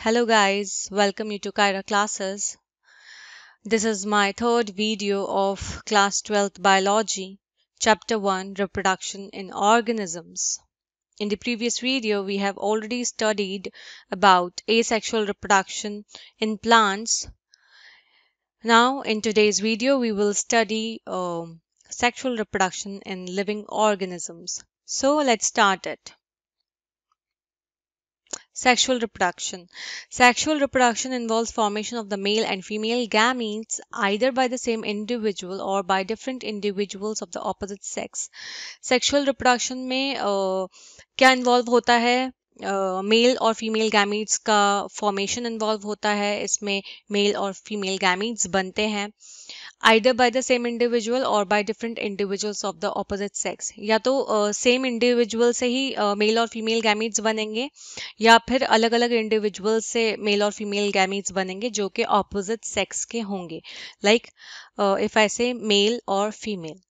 Hello guys, welcome you to Kyra classes. This is my third video of class 12th biology, chapter 1 reproduction in organisms. In the previous video we have already studied about asexual reproduction in plants. Now in today's video we will study um, sexual reproduction in living organisms. So let's start it. Sexual reproduction. Sexual reproduction involves formation of the male and female gametes either by the same individual or by different individuals of the opposite sex. Sexual reproduction mein uh, kya involve hota hai male और female gametes का formation involve होता है इसमें male और female gametes बनते हैं either by the same individual और by different individuals of the opposite sex या तो सेम uh, इंडिविजुअल से ही मेल uh, और फीमेल गैमीट्स बनेंगे या फिर अलग अलग इंडिविजुअल से मेल और फीमेल गैमीट्स बनेंगे जो कि ऑपोजिट सेक्स के होंगे लाइक इफ आई से मेल और female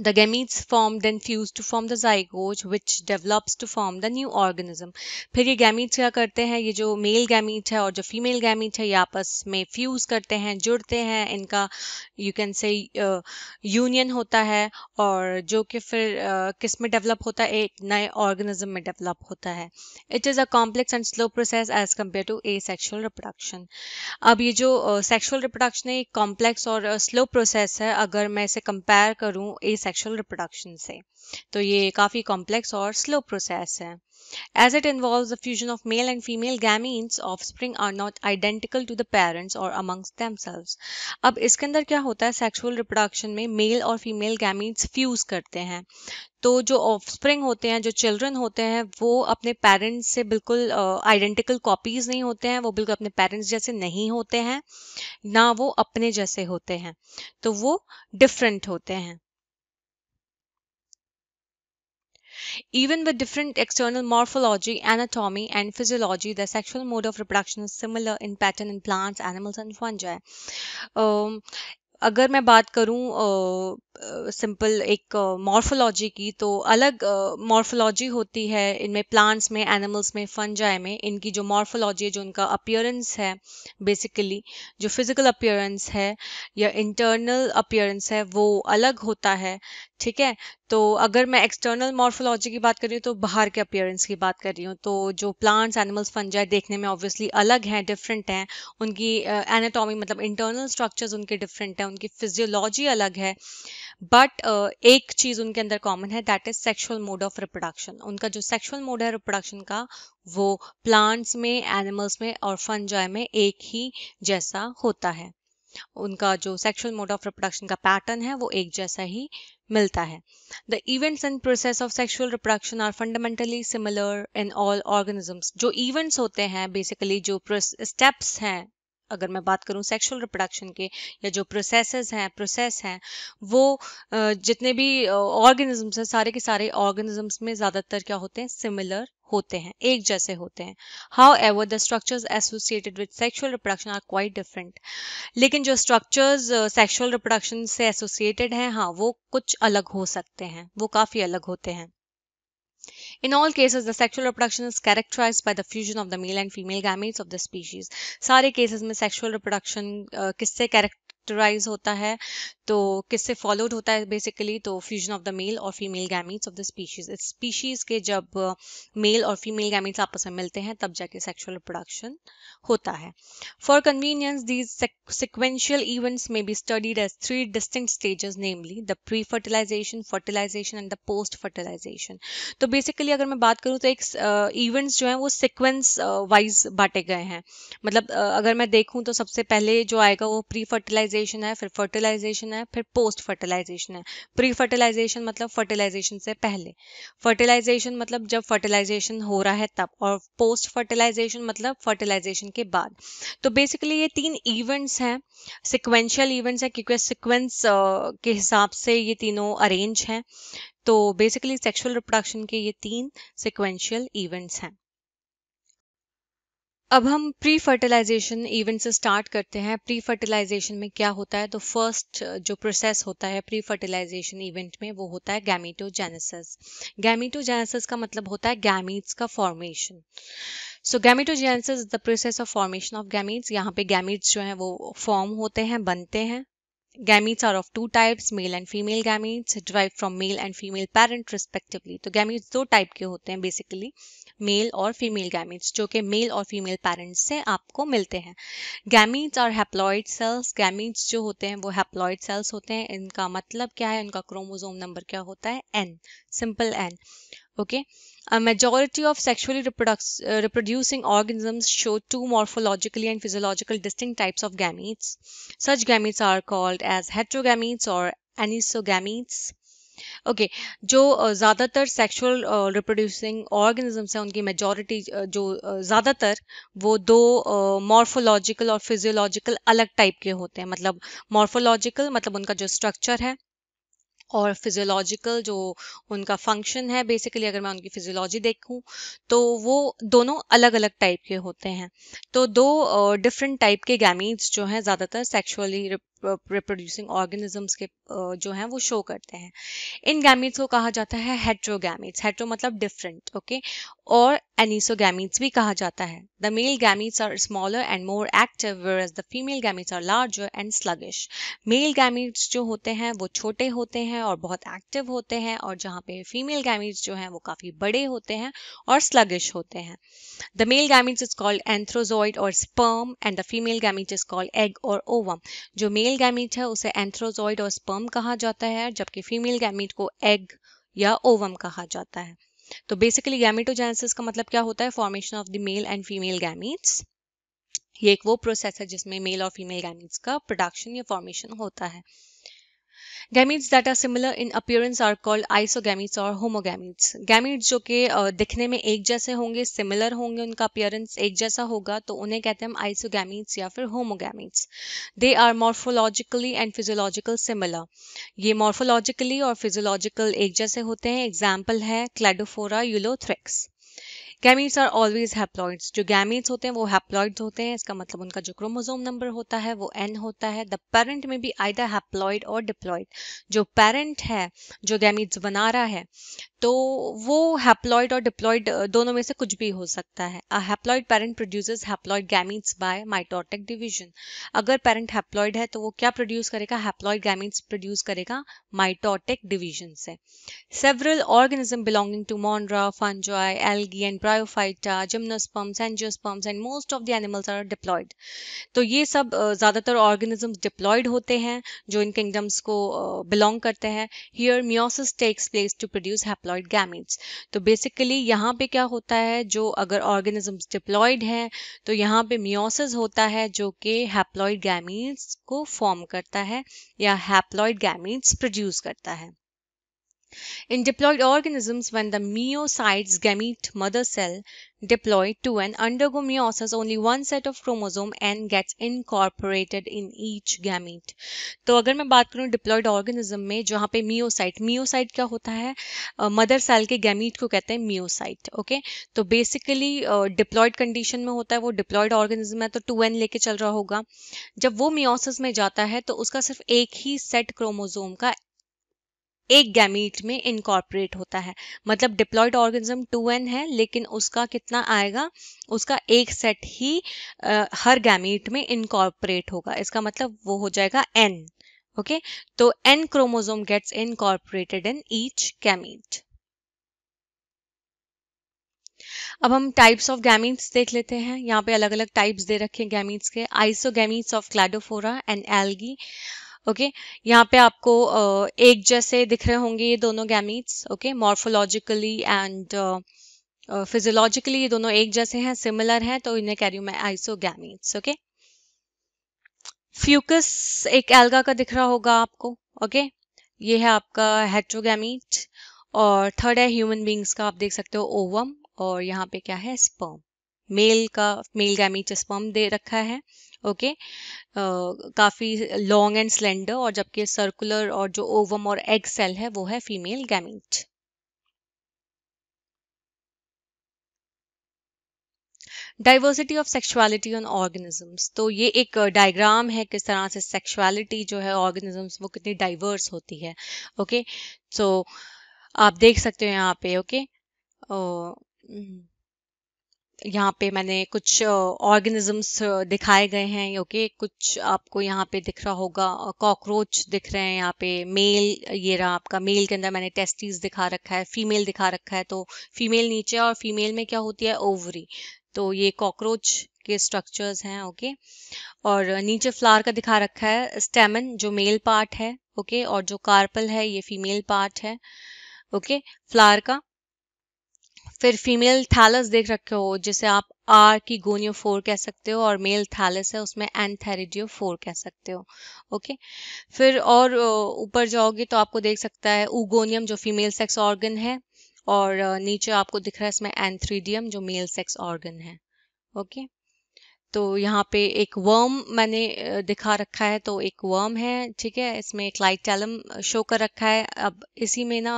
The gametes formed and fused to form the zygote which develops to form the new organism. फिर ये gametes क्या करते हैं ये जो मेल gametes है और जो फीमेल gametes है ये आपस में फ्यूज करते हैं जुड़ते हैं इनका यू कैन से यूनियन होता है और जो कि फिर uh, किस में डेवलप होता है एक नए ऑर्गेनिज्म में डेवलप होता है it is a complex and slow process as compare to asexual reproduction अब ये जो सेक्शुअल uh, रिप्रोडक्शन है एक कॉम्प्लेक्स और स्लो uh, प्रोसेस है अगर मैं इसे कंपेयर करूँ ए सेक्शुअल रिप्रोडक्शन से तो ये काफ़ी कॉम्प्लेक्स और स्लो प्रोसेस है as it involve the fusion of male and female gametes offspring are not identical to the parents और अमंग्स themselves. अब इसके अंदर क्या होता है सेक्शुअल रिप्रोडक्शन में मेल और फीमेल गैमीन्स फ्यूज करते हैं तो जो ऑफस्प्रिंग होते हैं जो चिल्ड्रन होते हैं वो अपने पेरेंट्स से बिल्कुल आइडेंटिकल uh, कॉपीज नहीं होते हैं वो बिल्कुल अपने पेरेंट्स जैसे नहीं होते हैं ना वो अपने जैसे होते हैं तो वो डिफरेंट होते हैं Even with different external morphology, anatomy, and physiology, the sexual mode of reproduction is similar in pattern in plants, animals, and fungi. Um, अगर मैं बात करूं uh, सिंपल एक मॉर्फोलॉजी की तो अलग मॉर्फोलॉजी होती है इनमें प्लांट्स में एनिमल्स में फंजाए में इनकी जो मॉर्फोलॉजी है जो उनका अपियरेंस है बेसिकली जो फिजिकल अपियरेंस है या इंटरनल अपियरेंस है वो अलग होता है ठीक है तो अगर मैं एक्सटर्नल मॉर्फोलॉजी की बात कर रही हूँ तो बाहर के अपियरेंस की बात कर रही हूँ तो जो प्लांट्स एनिमल्स फंजाए देखने में ऑब्वियसली अलग हैं डिफरेंट हैं उनकी एनाटॉमी uh, मतलब इंटरनल स्ट्रक्चर्स उनके डिफरेंट हैं उनकी फिजियोलॉजी अलग है बट uh, एक चीज उनके अंदर कॉमन है that is sexual mode of reproduction उनका जो सेक्सुअल मोड है रिप्रोडक्शन का वो प्लांट्स में एनिमल्स में और फनजॉय में एक ही जैसा होता है उनका जो सेक्सुअल मोड ऑफ रिप्रोडक्शन का पैटर्न है वो एक जैसा ही मिलता है the events and process of sexual reproduction are fundamentally similar in all organisms जो इवेंट्स होते हैं बेसिकली जो स्टेप्स हैं अगर मैं बात करूँ सेक्शुअल रिप्रोडक्शन के या जो प्रोसेस हैं प्रोसेस हैं वो जितने भी ऑर्गेनिजम्स हैं सारे के सारे ऑर्गेनिजम्स में ज़्यादातर क्या होते हैं सिमिलर होते हैं एक जैसे होते हैं however the structures associated with sexual reproduction are quite different लेकिन जो स्ट्रक्चर्स सेक्शुअल रिप्रोडक्शन से एसोसिएटेड हैं हाँ वो कुछ अलग हो सकते हैं वो काफ़ी अलग होते हैं In all cases, the sexual reproduction is characterized by the fusion of the male and female gametes of the species. सारे केसेस में सेक्सुअल रिप्रोडक्शन किससे कैरेक्टराइज होता है तो किससे फॉलोड होता है बेसिकली तो फ्यूजन ऑफ द मेल और female gametes of the species इस स्पीशीज के जब मेल और फीमेल गैमीट्स आपस में मिलते हैं तब जाके सेक्सुअल प्रोडक्शन होता है for convenience these sequential events में be studied as three distinct stages namely the pre fertilisation fertilisation and the post fertilisation तो बेसिकली अगर मैं बात करूँ तो एक इवेंट्स uh, जो है वो सिक्वेंस वाइज uh, बांटे गए हैं मतलब uh, अगर मैं देखूँ तो सबसे पहले जो आएगा वो प्री फर्टिलाइजेशन है फिर फर्टिलाइजेशन फर्टिलाइजेशन है फिर पोस्ट फर्टिलाइजेशन है प्री फर्टिलाइजेशन मतलब फर्टिलाइजेशन से पहले फर्टिलाइजेशन मतलब जब फर्टिलाइजेशन हो रहा है तब और पोस्ट फर्टिलाइजेशन मतलब फर्टिलाइजेशन के बाद तो बेसिकली ये तीन इवेंट्स हैं सिक्वेंशियल इवेंट्स हैं क्योंकि सिक्वेंस के हिसाब से ये तीनों अरेंज हैं तो बेसिकली सेक्शुअल रिप्रोडक्शन के ये तीन सिक्वेंशियल इवेंट्स हैं अब हम प्री फर्टिलाइजेशन इवेंट से स्टार्ट करते हैं प्री फर्टिलाइजेशन में क्या होता है तो फर्स्ट uh, जो प्रोसेस होता है प्री फर्टिलाइजेशन इवेंट में वो होता है गैमिटोजेनेसिस गैमिटोजेनेसिस का मतलब होता है गैमीट्स का formation so gametogenesis is the process of formation of gametes यहाँ पे गैमीट्स जो है वो फॉर्म होते हैं बनते हैं Gametes are of two types male and female gametes, derived from male and female parent respectively तो gametes दो टाइप के होते हैं बेसिकली मेल और फीमेल गैमीट्स जो कि मेल और फीमेल पेरेंट्स से आपको मिलते हैं गैमीट्स और हैप्लॉयड सेल्स गैमीट्स जो होते हैं वो हैप्लॉयड सेल्स होते हैं इनका मतलब क्या है इनका क्रोमोजोम नंबर क्या होता है n simple n okay majority of sexually reproducing organisms show two morphologically and physiological distinct types of gametes such gametes are called as heterogametes और एनिसोगैमीट्स ओके okay, जो uh, ज़्यादातर सेक्सुअल रिप्रोड्यूसिंग ऑर्गेनिजम्स हैं उनकी majority uh, जो uh, ज़्यादातर वो दो morphological और फिजियोलॉजिकल अलग टाइप के होते हैं मतलब मॉर्फोलॉजिकल मतलब उनका जो स्ट्रक्चर है और फिजियोलॉजिकल जो उनका फंक्शन है बेसिकली अगर मैं उनकी फिजियोलॉजी देखूं तो वो दोनों अलग अलग टाइप के होते हैं तो दो डिफरेंट टाइप के गैमीट्स जो हैं ज़्यादातर सेक्शुअली रिप्रोड्यूसिंग ऑर्गेनिजम्स के जो हैं वो शो करते हैं इन गैमिट्स को कहा जाता है हेट्रोगैमिट्स हेट्रो मतलब डिफरेंट ओके और एनिसोगैमिट्स भी कहा जाता है the male gametes are smaller and more active whereas the female gametes are larger and sluggish male gametes जो होते हैं वो छोटे होते हैं और बहुत एक्टिव होते हैं और जहाँ पे फीमेल गैमिट्स जो हैं वो काफ़ी बड़े होते हैं और स्लगिश होते हैं the male gametes is called antherozoid और sperm and the female gamete is called egg और ओवम जो मेल मेल गैमिट है उसे एंथ्रोजॉइड और स्पर्म कहा जाता है जबकि फीमेल गैमिट को एग या ओवम कहा जाता है तो बेसिकली गैमिटोजेनेसिस का मतलब क्या होता है formation of the male and female gametes ये एक वो प्रोसेस है जिसमें मेल और फीमेल गैमिट्स का प्रोडक्शन या फॉर्मेशन होता है gametes that are similar in appearance are called isogametes और होमोगैमिट्स गैमिट्स जो कि दिखने में एक जैसे होंगे सिमिलर होंगे उनका अपियरेंस एक जैसा होगा तो उन्हें कहते हैं हम आइसोगैमीट्स या फिर homogametes they are morphologically and physiological similar ये मॉर्फोलॉजिकली और फिजियोलॉजिकल एक जैसे होते हैं एग्जाम्पल है Cladophora Ulothrix gametes are always haploids जो गैमीट्स होते हैं वो हैप्लॉइड्स होते हैं इसका मतलब उनका जो क्रोमोजोम नंबर होता है वो एन होता है द पेरेंट में भी आइदर हैप्लॉइड और डिप्लॉइड जो पेरेंट है जो गैमीट्स बना रहा है तो वो हैप्लॉइड और डिप्लॉइड दोनों में से कुछ भी हो सकता है a haploid parent produces haploid gametes by mitotic division अगर पेरेंट हैप्लॉइड है तो वो क्या प्रोड्यूस करेगा हैप्लॉइड गैमीट्स प्रोड्यूस करेगा माइटोटिक डिवीजन से several organism belonging to monera fungi algae and bryophyta gymnosperms angiosperms and most of the animals are diploid तो ये सब ज़्यादातर ऑर्गेनिजम्स डिप्लॉयड होते हैं जो इन किंगडम्स को बिलोंग करते हैं here meiosis takes place to produce haploid gametes तो बेसिकली यहाँ पे क्या होता है जो अगर ऑर्गेनिजम्स डिप्लॉयड हैं तो यहाँ पे मियोसिस होता है जो कि हैप्लॉयड गैमीट्स को फॉर्म करता है या हैप्लॉयड गैमीट्स प्रोड्यूस करता है In diploid organisms, when the meiocyte's gamete mother cell deploy to and undergo meiosis, only one set of chromosome N gets incorporated in each gamete. तो अगर मैं बात करूँ diploid organism में जहाँ पे मियोसाइट मियोसाइट क्या होता है मदर uh, सेल के गैमीट को कहते हैं मियोसाइट ओके तो बेसिकली डिप्लॉयड कंडीशन में होता है वो डिप्लॉयड ऑर्गेनिज्म है तो टू एन लेके चल रहा होगा जब वो मियोसिस में जाता है तो उसका सिर्फ एक ही सेट क्रोमोजोम का एक गैमीट में इनकॉर्पोरेट होता है मतलब डिप्लॉयड ऑर्गेनिज्म 2n है लेकिन उसका कितना आएगा उसका एक सेट ही आ, हर गैमीट में इनकॉर्पोरेट होगा इसका मतलब वो हो जाएगा n ओके okay? तो n chromosome gets incorporated in each gamete अब हम टाइप्स ऑफ गैमीट्स देख लेते हैं यहाँ पे अलग अलग टाइप्स दे रखे हैं गैमीट्स के isogametes of Cladophora and algae okay यहाँ पे आपको एक जैसे दिख रहे होंगे ये दोनों gametes okay morphologically and physiologically ये दोनों एक जैसे हैं सिमिलर हैं तो इन्हें कह रही हूँ मैं आइसोगैमीट्स ओके फ्यूकस एक एल्गा का दिख रहा होगा आपको ओके okay? ये है आपका हेट्रोगैमीट और थर्ड है ह्यूमन बींग्स का आप देख सकते हो ओवम और यहाँ पे क्या है स्पर्म मेल का मेल गैमीट स्पर्म दे रखा है ओके काफ़ी लॉन्ग एंड स्लेंडर और जबकि सर्कुलर और जो ओवम और एग सेल है वो है female gamete diversity of sexuality on organisms तो ये एक डायग्राम है किस तरह से सेक्शुअलिटी जो है ऑर्गेनिजम्स वो कितनी डाइवर्स होती है ओके okay? सो so, आप देख सकते हो यहाँ पे ओके okay? uh, हम्म। यहाँ पे मैंने कुछ ऑर्गेनिजम्स दिखाए गए हैं ओके कुछ आपको यहाँ पे दिख रहा होगा कॉकरोच दिख रहे हैं यहाँ पे मेल ये रहा आपका मेल के अंदर मैंने टेस्टिस दिखा रखा है फीमेल दिखा रखा है तो फीमेल नीचे और फीमेल में क्या होती है ओवरी तो ये कॉकरोच के स्ट्रक्चर्स हैं ओके और नीचे फ्लावर का दिखा रखा है स्टेमन जो मेल पार्ट है ओके और जो कार्पल है ये फीमेल पार्ट है ओके फ्लावर का फिर फीमेल थैलस देख रखे हो जिसे आप आर की गोनियो फोर कह सकते हो और मेल थैलस है उसमें एनथेरिडियो फोर कह सकते हो ओके फिर और ऊपर जाओगे तो आपको देख सकता है उगोनियम जो फीमेल सेक्स ऑर्गन है और नीचे आपको दिख रहा है इसमें एंथ्रीडियम जो मेल सेक्स ऑर्गन है ओके okay? तो यहाँ पे एक वर्म मैंने दिखा रखा है तो एक वर्म है ठीक है इसमें एक लाइट टैलम शो कर रखा है अब इसी में ना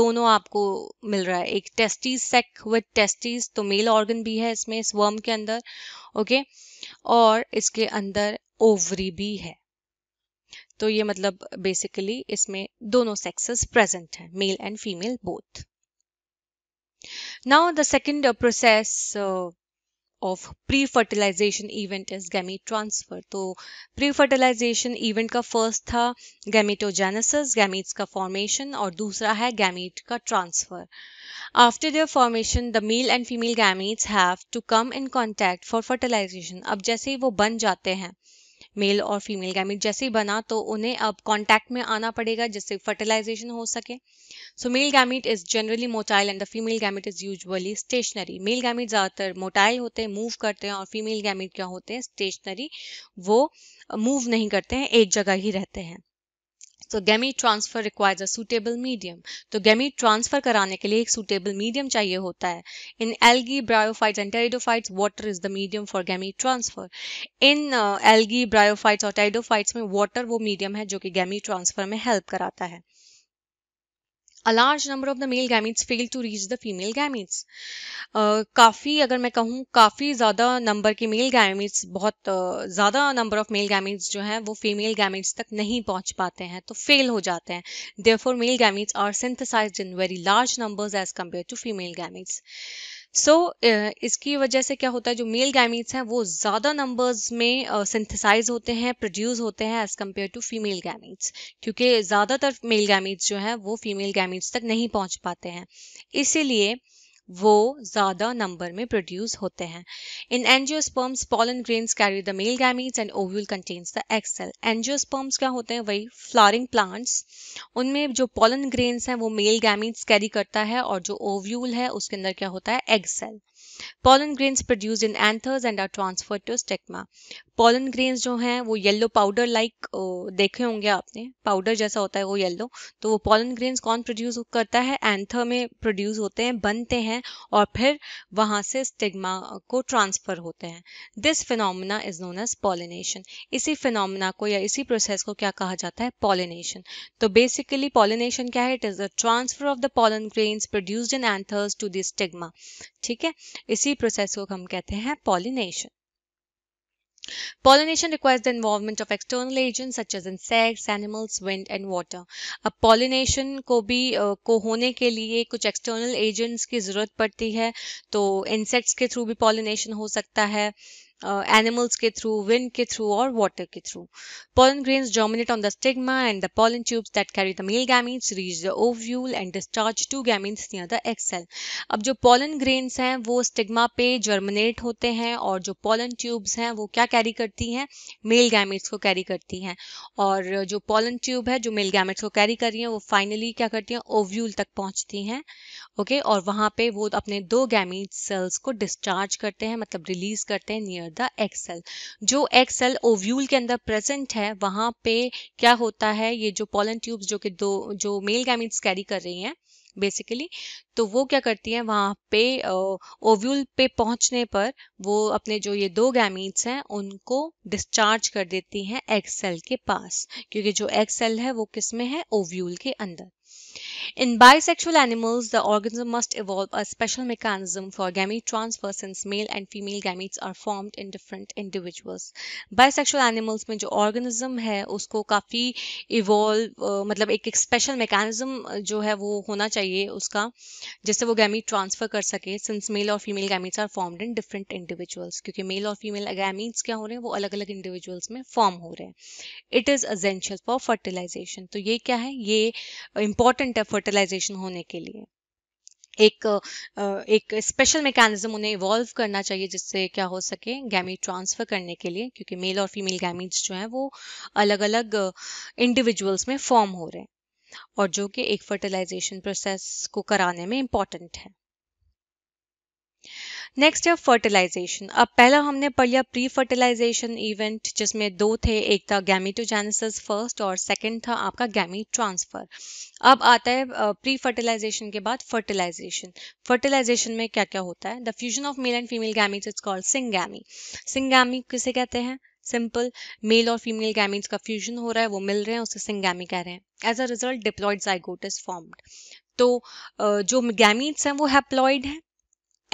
दोनों आपको मिल रहा है एक टेस्टीज सेक विद टेस्टीज तो मेल ऑर्गन भी है इसमें इस वर्म के अंदर ओके और इसके अंदर ओवरी भी है तो ये मतलब बेसिकली इसमें दोनों सेक्सेस प्रेजेंट हैं male and female both now the second process of pre fertilisation event is gamete transfer तो प्री फर्टिलाइजेशन इवेंट का फर्स्ट था गैमिटोजेनेसिस गैमीट्स का फॉर्मेशन और दूसरा है गैमिट का transfer after their formation the male and female gametes have to come in contact for fertilisation अब जैसे ही वो बन जाते हैं मेल और फीमेल गैमिट जैसे ही बना तो उन्हें अब कॉन्टैक्ट में आना पड़ेगा जिससे फर्टिलाइजेशन हो सके so male gamete is generally motile and the female gamete is usually stationary male gamete ज़्यादातर मोटाइल होते हैं मूव करते हैं और फीमेल गैमिट क्या होते हैं स्टेशनरी वो मूव नहीं करते हैं एक जगह ही रहते हैं तो gamete transfer requires a suitable medium तो गेमी ट्रांसफर कराने के लिए एक सूटेबल मीडियम चाहिए होता है in algae bryophytes and pteridophytes water is the medium for gamete transfer in algae bryophytes और टेरिडोफाइट्स में वाटर वो मीडियम है जो कि गेमी ट्रांसफर में हेल्प कराता है a large number of the male gametes fail to reach the female gametes काफ़ी अगर मैं कहूँ काफ़ी ज़्यादा नंबर के मेल गैमिट्स बहुत ज़्यादा नंबर ऑफ मेल गैमिट्स जो हैं वो फीमेल गैमिट्स तक नहीं पहुँच पाते हैं तो फेल हो जाते हैं therefore male gametes are synthesised in very large numbers as compare to female gametes so so, uh, इसकी वजह से क्या होता है जो मेल गैमीट्स हैं वो ज़्यादा नंबर्स में सिंथेसाइज uh, होते हैं प्रोड्यूस होते हैं as compare to female gametes क्योंकि ज़्यादातर मेल गैमीट्स जो हैं वो फीमेल गैमीट्स तक नहीं पहुंच पाते हैं इसीलिए वो ज़्यादा नंबर में प्रोड्यूस होते हैं in angiosperms pollen grains carry the male gametes and ovule contains the egg cell angiosperms क्या होते हैं वही फ्लॉरिंग प्लांट्स उनमें जो पॉलन ग्रेन्स हैं वो मेल गैमीट्स कैरी करता है और जो ओव्यूल है उसके अंदर क्या होता है egg cell pollen grains produced in anthers and are transfer to stigma pollen grains जो हैं वो येल्लो पाउडर लाइक देखे होंगे आपने पाउडर जैसा होता है वो येल्लो तो वो पॉलन grains कौन प्रोड्यूस करता है एंथर में प्रोड्यूस होते हैं बनते हैं और फिर वहाँ से स्टिग्मा को ट्रांसफर होते हैं this phenomena is known as pollination इसी फिनोमिना को या इसी प्रोसेस को क्या कहा जाता है पॉलिनेशन तो बेसिकली पॉलिनेशन क्या है it is the transfer of the pollen grains produced in anthers to the stigma ठीक है इसी प्रोसेस को हम कहते हैं pollination Pollination requires the involvement of external agents such as insects, animals, wind and water. अब pollination को भी uh, को होने के लिए कुछ external agents की ज़रूरत पड़ती है तो insects के through भी pollination हो सकता है एनिमल्स के थ्रू विंड के थ्रू और वाटर के through pollen grains germinate on the stigma and the pollen tube that carry the male gametes reach the ovule and discharge two gametes near the egg cell अब जो pollen grains हैं वो स्टेगमा पे germinate होते हैं और जो पॉलन ट्यूब्स हैं वो क्या कैरी करती हैं मेल गैमिट्स को कैरी करती हैं और जो पॉलन ट्यूब है जो मेल गैमिट्स को कैरी कर रही है वो फाइनली क्या करती हैं ओव्यूल तक पहुंचती है ओके और वहां पे वो अपने दो गैमिट सेल्स को डिस्चार्ज करते हैं मतलब रिलीज करते हैं नियर अंडर द एक्सेल जो एक्सेल ओव्यूल के अंदर प्रेजेंट है वहां पे क्या होता है ये जो पॉलन ट्यूब्स जो कि दो जो मेल गैमिट्स कैरी कर रही हैं बेसिकली तो वो क्या करती हैं वहाँ पे ओव्यूल पे पहुँचने पर वो अपने जो ये दो गैमीट्स हैं उनको डिस्चार्ज कर देती हैं एक्सेल के पास क्योंकि जो एक्सेल है वो किस में है ओव्यूल के अंदर In bisexual animals, the organism must evolve a special mechanism for gamete transfer since male and female gametes are formed in different individuals. Bisexual animals में जो ऑर्गेनिज्म है उसको काफ़ी इवॉल्व मतलब एक एक स्पेशल मैकेनिज्म जो है वो होना चाहिए उसका जिससे वो gamete ट्रांसफ़र कर सके सिंस मेल और female gametes are formed in different individuals. क्योंकि मेल और फीमेल गैमीट्स क्या हो रहे हैं वो अलग अलग इंडिविजुअल्स में फॉर्म हो रहे हैं it is essential for fertilisation तो ये क्या है ये इंपॉर्टेंट है फर्टिलाइजेशन होने के लिए एक एक स्पेशल मैकेनिज्म उन्हें इवॉल्व करना चाहिए जिससे क्या हो सके गैमीट ट्रांसफ़र करने के लिए क्योंकि मेल और फीमेल गैमीट्स जो हैं वो अलग अलग इंडिविजुअल्स में फॉर्म हो रहे हैं और जो कि एक फर्टिलाइजेशन प्रोसेस को कराने में इम्पॉर्टेंट है नेक्स्ट है फर्टिलाइजेशन अब पहला हमने पढ़ लिया प्री फर्टिलाइजेशन इवेंट जिसमें दो थे एक था गैमिटोजेनेसिस फर्स्ट और सेकंड था आपका गैमी ट्रांसफर अब आता है प्री फर्टिलाइजेशन के बाद फर्टिलाइजेशन फर्टिलाइजेशन में क्या क्या होता है the fusion of male and female gamete it's called syngamy syngamy किसे कहते हैं सिंपल मेल और फीमेल गैमीट्स का फ्यूजन हो रहा है वो मिल रहे हैं उसे सिंगामी कह रहे हैं एज तो, a result diploid zygote is formed तो जो गैमीट्स हैं वो हैप्लॉयड हैं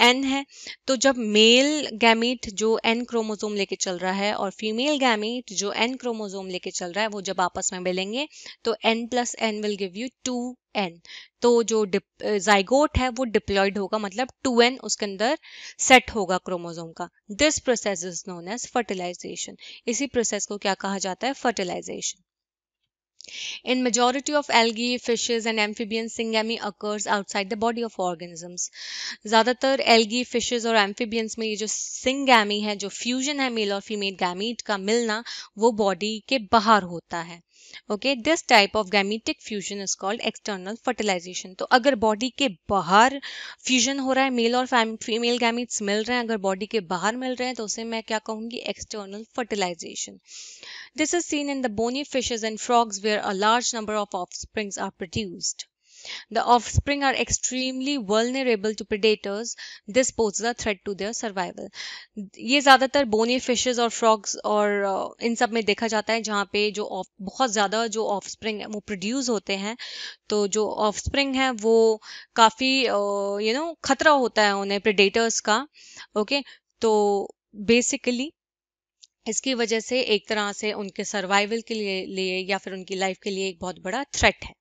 एन है तो जब मेल गैमेट जो एन क्रोमोजोम लेके चल रहा है और फीमेल गैमेट जो एन क्रोमोजोम लेके चल रहा है वो जब आपस में मिलेंगे तो n plus n will give you two n तो जो जाइगोट है वो डिप्लॉयड होगा मतलब टू एन उसके अंदर सेट होगा क्रोमोजोम का this process is known as fertilisation इसी प्रोसेस को क्या कहा जाता है fertilisation In majority of algae, fishes and amphibians, syngamy occurs outside the body of organisms. ज़्यादातर एल्गी fishes और amphibians में ये जो syngamy है जो फ्यूजन है मेल और फीमेल गैमीट का मिलना वो बॉडी के बाहर होता है okay this type of gametic fusion is called external fertilisation तो अगर बॉडी के बाहर फ्यूजन हो रहा है मेल और फीमेल गैमीट्स मिल रहे हैं अगर बॉडी के बाहर मिल रहे हैं तो उसे मैं क्या कहूँगी external fertilisation this is seen in the bony fishes and frogs where where a large number of offsprings are produced. The offspring are extremely vulnerable to predators. This poses a threat to their survival. ये ज़्यादातर bony fishes और frogs और इन सब में देखा जाता है जहाँ पे जो off, बहुत ज़्यादा जो offspring वो प्रोड्यूस होते हैं तो जो ऑफस्प्रिंग है वो काफ़ी यू नो खतरा होता है उन्हें प्रेडेटर्स का ओके okay? तो basically इसकी वजह से एक तरह से उनके सर्वाइवल के लिए लिए या फिर उनकी लाइफ के लिए एक बहुत बड़ा थ्रेट है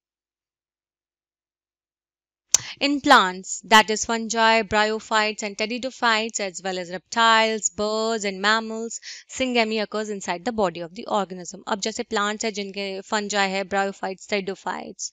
In plants, that is fungi, bryophytes, and pteridophytes, as well as reptiles, birds, and mammals, syngamy occurs inside the body of the organism अब जैसे प्लांट्स है जिनके फंजाई है ब्रायोफाइट्स टेडोफाइट्स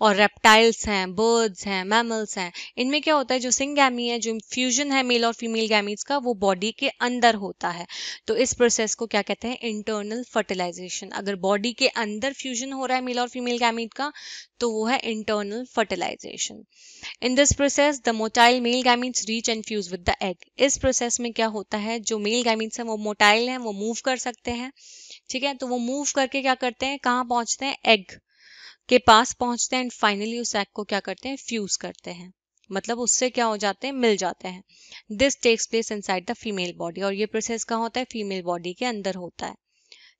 और रेप्टाइल्स हैं बर्ड्स हैं मैमल्स हैं इनमें क्या होता है जो सिंगैमी है जो फ्यूजन है मेल और फीमेल गैमीज का वो बॉडी के अंदर होता है तो इस प्रोसेस को क्या कहते हैं इंटरनल फर्टिलाइजेशन अगर बॉडी के अंदर फ्यूजन हो रहा है मेल और फीमेल गैमीट का तो वो है internal fertilisation in this process the motile male gametes reach and fuse with the egg इस प्रोसेस में क्या होता है जो मेल गैमिट्स हैं वो मोटाइल हैं वो मूव कर सकते हैं ठीक है तो वो मूव करके क्या करते हैं कहाँ पहुँचते हैं एग के पास पहुँचते हैं एंड फाइनली उस एग को क्या करते हैं फ्यूज करते हैं मतलब उससे क्या हो जाते हैं मिल जाते हैं this takes place inside the female body और ये प्रोसेस कहाँ होता है फीमेल बॉडी के अंदर होता है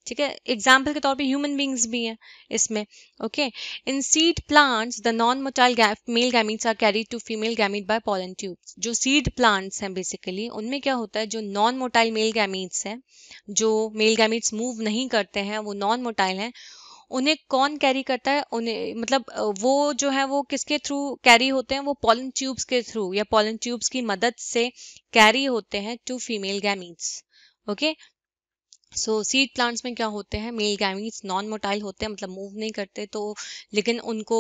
ठीक है एग्जाम्पल के तौर पे ह्यूमन बींग्स भी हैं इसमें okay in seed plants the non motile male gametes are carry to female gamete by pollen tubes जो सीड प्लांट्स हैं बेसिकली उनमें क्या होता है जो नॉन मोटाइल मेल गैमिट्स हैं जो मेल गैमिट्स मूव नहीं करते हैं वो नॉन मोटाइल हैं उन्हें कौन कैरी करता है उन्हें मतलब वो जो है वो किसके थ्रू कैरी होते हैं वो पॉलन ट्यूब्स के थ्रू या पॉलन ट्यूब्स की मदद से कैरी होते हैं to female gametes okay okay? So seed plants में क्या होते हैं मेल गैमीट्स नॉन मोटाइल होते हैं मतलब मूव नहीं करते तो लेकिन उनको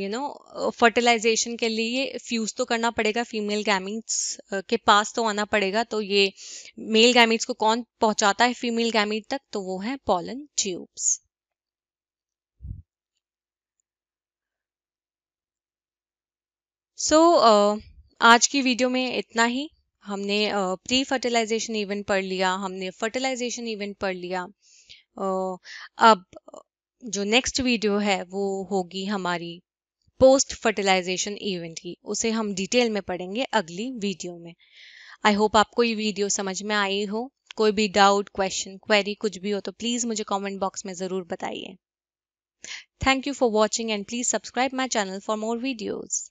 यू नो फर्टिलाइजेशन के लिए फ्यूज़ तो करना पड़ेगा फीमेल गैमीट्स uh, के पास तो आना पड़ेगा तो ये मेल गैमीट्स को कौन पहुंचाता है फीमेल गैमीट तक तो वो है पॉलन ट्यूब्स सो आज की वीडियो में इतना ही हमने प्री फर्टिलाइजेशन इवेंट पढ़ लिया हमने फर्टिलाइजेशन इवेंट पढ़ लिया अब जो नेक्स्ट वीडियो है वो होगी हमारी पोस्ट फर्टिलाइजेशन इवेंट की उसे हम डिटेल में पढ़ेंगे अगली वीडियो में आई होप आपको ये वीडियो समझ में आई हो कोई भी डाउट क्वेश्चन क्वेरी कुछ भी हो तो प्लीज़ मुझे कमेंट बॉक्स में ज़रूर बताइए thank you for watching and please subscribe my channel for more videos